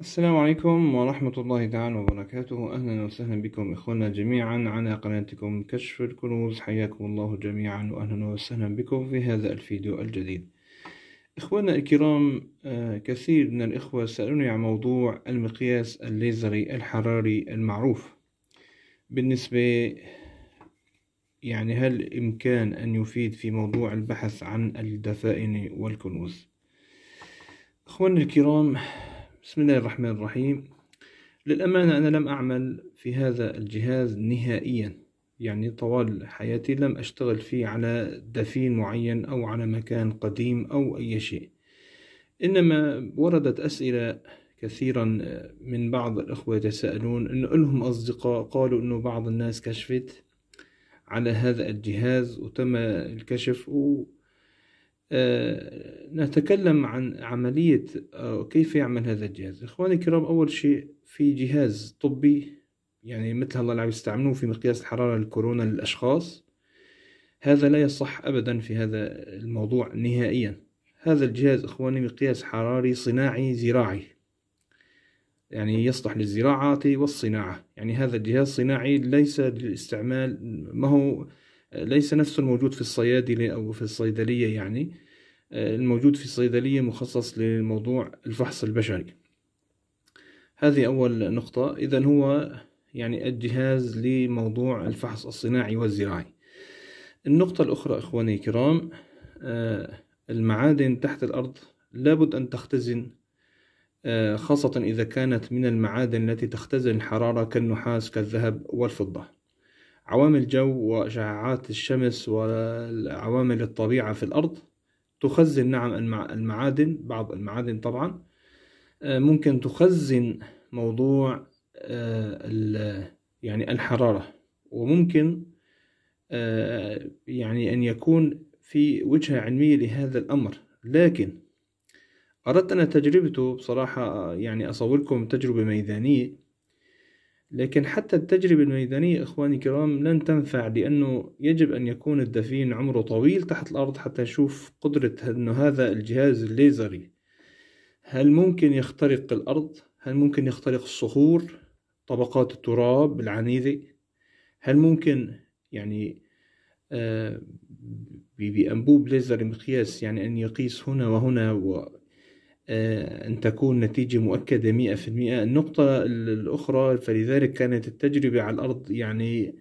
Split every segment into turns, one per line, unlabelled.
السلام عليكم ورحمة الله تعالى وبركاته أهلا وسهلا بكم إخوانا جميعا على قناتكم كشف الكنوز حياكم الله جميعا وأهلا وسهلا بكم في هذا الفيديو الجديد إخوانا الكرام آه، كثير من الإخوة سألوني عن موضوع المقياس الليزري الحراري المعروف بالنسبة يعني هل إمكان أن يفيد في موضوع البحث عن الدفائن والكنوز إخوانا الكرام بسم الله الرحمن الرحيم للأمانة أنا لم أعمل في هذا الجهاز نهائيا يعني طوال حياتي لم أشتغل فيه على دفين معين أو على مكان قديم أو أي شيء إنما وردت أسئلة كثيرا من بعض الإخوة يتساءلون أن لهم أصدقاء قالوا أنه بعض الناس كشفت على هذا الجهاز وتم الكشف و آه، نتكلم عن عملية آه، كيف يعمل هذا الجهاز إخواني الكرام أول شيء في جهاز طبي يعني مثل هلا اللي يستعملوه في مقياس الحرارة الكورونا للأشخاص هذا لا يصح أبدا في هذا الموضوع نهائيا هذا الجهاز إخواني مقياس حراري صناعي زراعي يعني يصلح للزراعة والصناعة يعني هذا الجهاز صناعي ليس للاستعمال ما هو ليس نفس الموجود في الصيادلة أو في الصيدلية يعني الموجود في الصيدلية مخصص لموضوع الفحص البشري هذه أول نقطة إذا هو يعني الجهاز لموضوع الفحص الصناعي والزراعي النقطة الأخرى إخواني الكرام آه، المعادن تحت الأرض لابد أن تختزن آه، خاصة إذا كانت من المعادن التي تختزن الحرارة كالنحاس كالذهب والفضة عوامل جو وأشعاعات الشمس وعوامل الطبيعة في الأرض تخزن نعم المعادن بعض المعادن طبعا آه، ممكن تخزن موضوع آه، يعني الحرارة وممكن آه، يعني أن يكون في وجهة علمية لهذا الأمر لكن أردت أنا تجربته بصراحة يعني أصوركم تجربة ميدانية لكن حتى التجربة الميدانية إخواني الكرام لن تنفع لأنه يجب أن يكون الدفين عمره طويل تحت الأرض حتى يشوف قدرة أنه هذا الجهاز الليزري هل ممكن يخترق الأرض؟ هل ممكن يخترق الصخور؟ طبقات التراب العنيدة؟ هل ممكن يعني آه، بأنبوب ليزر مقياس يعني أن يقيس هنا وهنا و آه، أن تكون نتيجة مؤكدة 100% النقطة الأخرى فلذلك كانت التجربة على الأرض يعني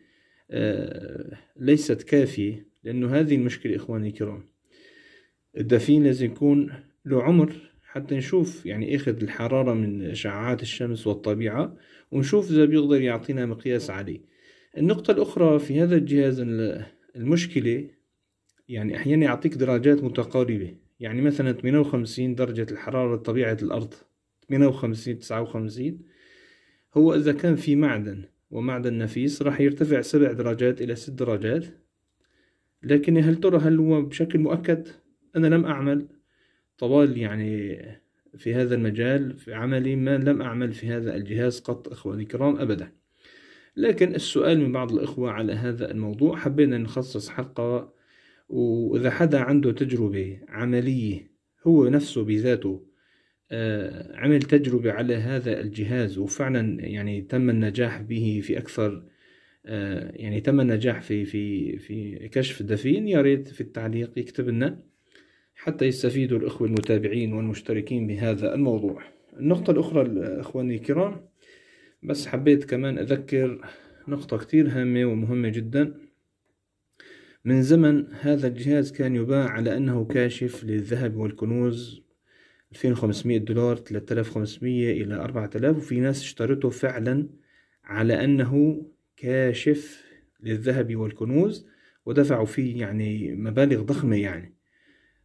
آه، ليست كافية لأنه هذه المشكلة إخواني الكرام الدفين لازم يكون له عمر حتى نشوف يعني اخذ الحرارة من إشعاعات الشمس والطبيعة ونشوف إذا بيقدر يعطينا مقياس عالي النقطة الأخرى في هذا الجهاز المشكلة يعني أحيانا يعطيك درجات متقاربة يعني مثلا 58 درجة الحرارة طبيعة الأرض 58 59 هو إذا كان في معدن ومعدن نفيس راح يرتفع سبع درجات إلى ست درجات لكن هل ترى هل هو بشكل مؤكد أنا لم أعمل طوال يعني في هذا المجال في عملي ما لم أعمل في هذا الجهاز قط إخواني الكرام أبدا لكن السؤال من بعض الإخوة على هذا الموضوع حبينا نخصص حلقة وإذا حدا عنده تجربة عملية هو نفسه بذاته آه، عمل تجربة على هذا الجهاز وفعلا يعني تم النجاح به في أكثر آه، يعني تم النجاح في في في كشف الدفين يا ريت في التعليق يكتب لنا حتى يستفيدوا الإخوة المتابعين والمشتركين بهذا الموضوع النقطة الأخرى إخواني الكرام بس حبيت كمان أذكر نقطة كتير هامة ومهمة جدا من زمن هذا الجهاز كان يباع على أنه كاشف للذهب والكنوز 2500 دولار 3500 إلى 4000 وفي ناس اشترته فعلا على أنه كاشف للذهب والكنوز ودفعوا فيه يعني مبالغ ضخمة يعني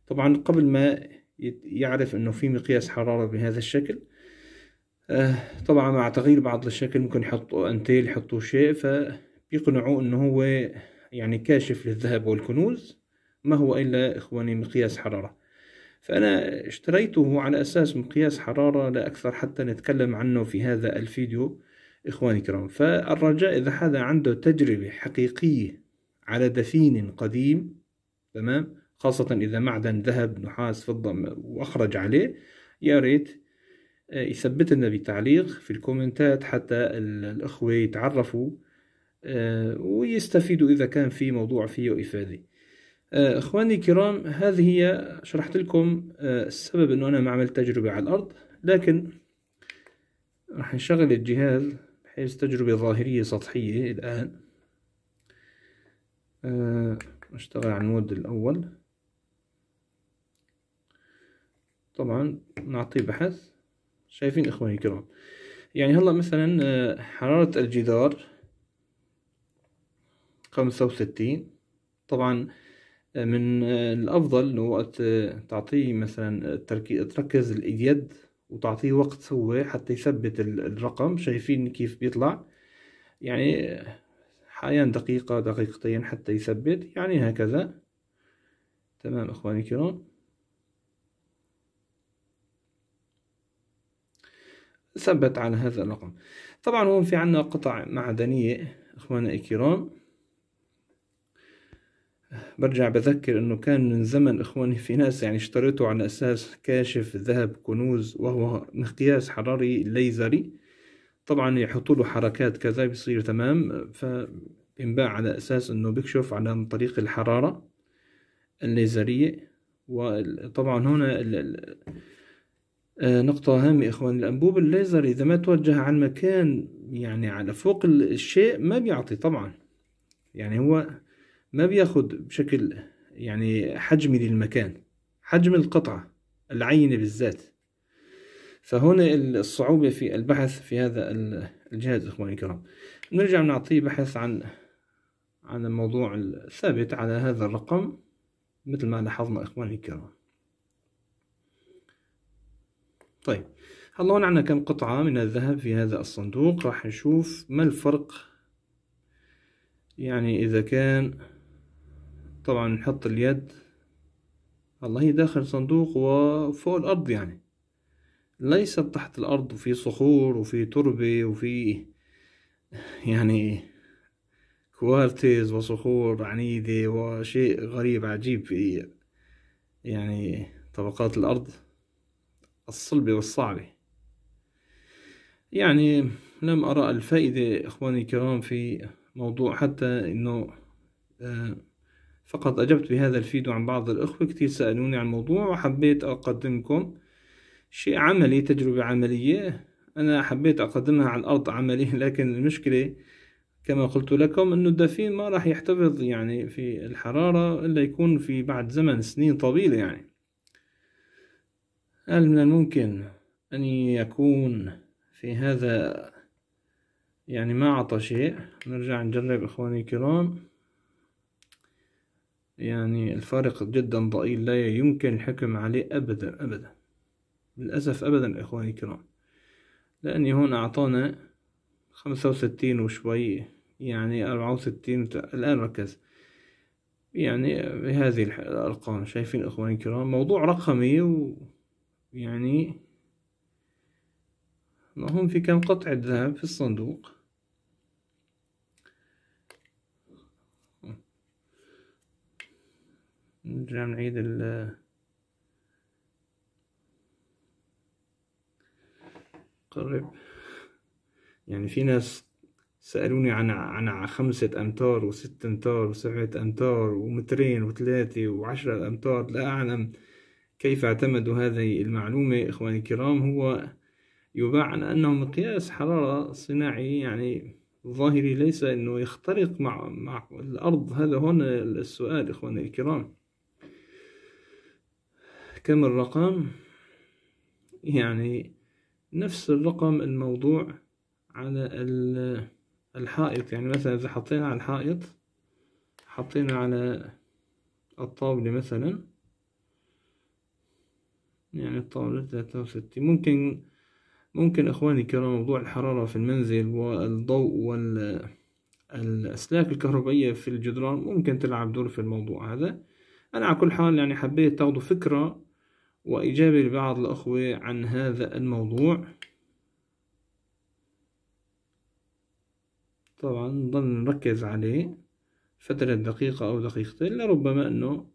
طبعا قبل ما يعرف أنه في مقياس حرارة بهذا الشكل آه، طبعا مع تغيير بعض الشكل ممكن يحطوا أنتيل يحطوا شيء فبيقنعوه أنه هو يعني كاشف للذهب والكنوز ما هو إلا إخواني مقياس حرارة فأنا اشتريته على أساس مقياس حرارة لا أكثر حتى نتكلم عنه في هذا الفيديو إخواني الكرام فالرجاء إذا حدا عنده تجربة حقيقية على دفين قديم تمام خاصة إذا معدن ذهب نحاس فضة وأخرج عليه يا ريت آه، يثبت لنا بتعليق في الكومنتات حتى الأخوة يتعرفوا آه، ويستفيدوا إذا كان في موضوع فيه إفادة آه، إخواني الكرام هذه هي شرحت لكم آه، السبب أنه أنا ما عملت تجربة على الأرض لكن راح نشغل الجهاز بحيث تجربة ظاهرية سطحية الآن أشتغل على المود الأول طبعا نعطيه بحث شايفين إخواني الكرام يعني هلا مثلا حرارة الجدار 65 طبعا آه، من آه، الافضل انه وقت تعطيه مثلا آه، تركز اليد وتعطيه وقت هو حتى يثبت الرقم شايفين كيف بيطلع يعني حاليا دقيقة دقيقتين حتى يثبت يعني هكذا تمام اخواني الكرام ثبت على هذا الرقم طبعا هون في عنا قطع معدنية اخواني الكرام برجع بذكر انه كان من زمن اخواني في ناس يعني اشتريته على اساس كاشف ذهب كنوز وهو مقياس حراري ليزري طبعا يحطوا له حركات كذا بيصير تمام فينباع على اساس انه بيكشف عن طريق الحرارة الليزرية وطبعا هنا آه، نقطة هامة إخوان الأنبوب الليزر إذا ما توجه على المكان يعني على فوق الشيء ما بيعطي طبعا يعني هو ما بياخد بشكل يعني حجمي للمكان حجم القطعة العينة بالذات فهنا الصعوبة في البحث في هذا الجهاز إخواني الكرام نرجع نعطيه بحث عن عن الموضوع الثابت على هذا الرقم مثل ما لاحظنا إخواني الكرام طيب هلا هون عنا كم قطعة من الذهب في هذا الصندوق راح نشوف ما الفرق يعني إذا كان طبعا نحط اليد الله هي داخل صندوق وفوق الأرض يعني ليس تحت الأرض وفي صخور وفي تربة وفي يعني كوارتز وصخور عنيدة وشيء غريب عجيب في يعني طبقات الأرض الصلبة والصعبة يعني لم أرى الفائدة إخواني الكرام في موضوع حتى إنه آه فقط أجبت بهذا الفيديو عن بعض الأخوة كتير سألوني عن الموضوع وحبيت أقدم لكم شيء عملي تجربة عملية أنا حبيت أقدمها على الأرض عملي لكن المشكلة كما قلت لكم أنه الدفين ما راح يحتفظ يعني في الحرارة إلا يكون في بعد زمن سنين طويلة يعني هل من الممكن أن يكون في هذا يعني ما عطى شيء نرجع نجرب إخواني الكرام يعني الفارق جدا ضئيل لا يمكن الحكم عليه أبدا أبدا للأسف أبدا إخواني الكرام لأني هون أعطانا خمسة وستين وشوي يعني أربعة وستين الآن ركز يعني بهذه الأرقام شايفين إخواني الكرام موضوع رقمي ويعني هم في كم قطعة ذهب في الصندوق نرجع نعيد ال قرب يعني في ناس سألوني عن عن خمسة أمتار وست أمتار وسبعة أمتار ومترين وثلاثة وعشرة أمتار لا أعلم كيف اعتمدوا هذه المعلومة إخواني الكرام هو يباع عن أنه مقياس حرارة صناعي يعني ظاهري ليس أنه يخترق مع, مع الأرض هذا هون السؤال إخواني الكرام كم الرقم يعني نفس الرقم الموضوع على الحائط يعني مثلا إذا حطينا على الحائط حطينا على الطاولة مثلا يعني الطاولة ثلاثة وستين ممكن ممكن إخواني الكرام موضوع الحرارة في المنزل والضوء وال الأسلاك الكهربائية في الجدران ممكن تلعب دور في الموضوع هذا أنا على كل حال يعني حبيت تاخدوا فكرة وإجابة لبعض الأخوة عن هذا الموضوع طبعا نضل نركز عليه فترة دقيقة أو دقيقتين لربما أنه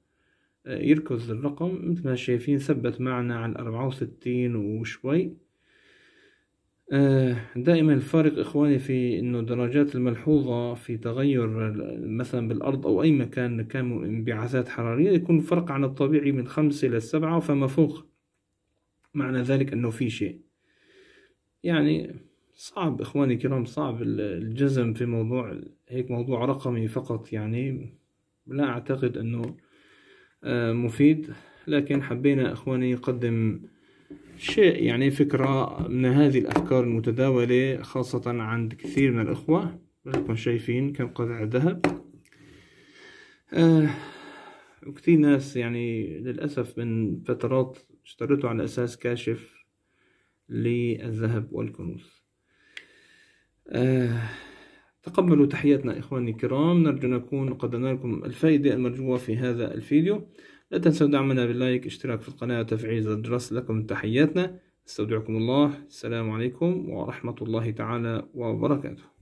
آه، يركز الرقم مثل ما شايفين ثبت معنا على أربعة وستين وشوي آه، دائما الفارق إخواني في أنه درجات الملحوظة في تغير مثلا بالأرض أو أي مكان كان انبعاثات حرارية يكون فرق عن الطبيعي من خمسة إلى سبعة فما فوق معنى ذلك أنه في شيء يعني صعب إخواني الكرام صعب الجزم في موضوع هيك موضوع رقمي فقط يعني لا أعتقد أنه آه، مفيد لكن حبينا إخواني نقدم شيء يعني فكرة من هذه الأفكار المتداولة خاصة عند كثير من الإخوة لكم شايفين كم قطع ذهب آه وكثير ناس يعني للأسف من فترات اشتريته على أساس كاشف للذهب والكنوز آه تقبلوا تحياتنا إخواني الكرام نرجو نكون قدمنا لكم الفائدة المرجوة في هذا الفيديو لا تنسوا دعمنا باللايك اشتراك في القناة وتفعيل زر الجرس لكم تحياتنا استودعكم الله السلام عليكم ورحمة الله تعالى وبركاته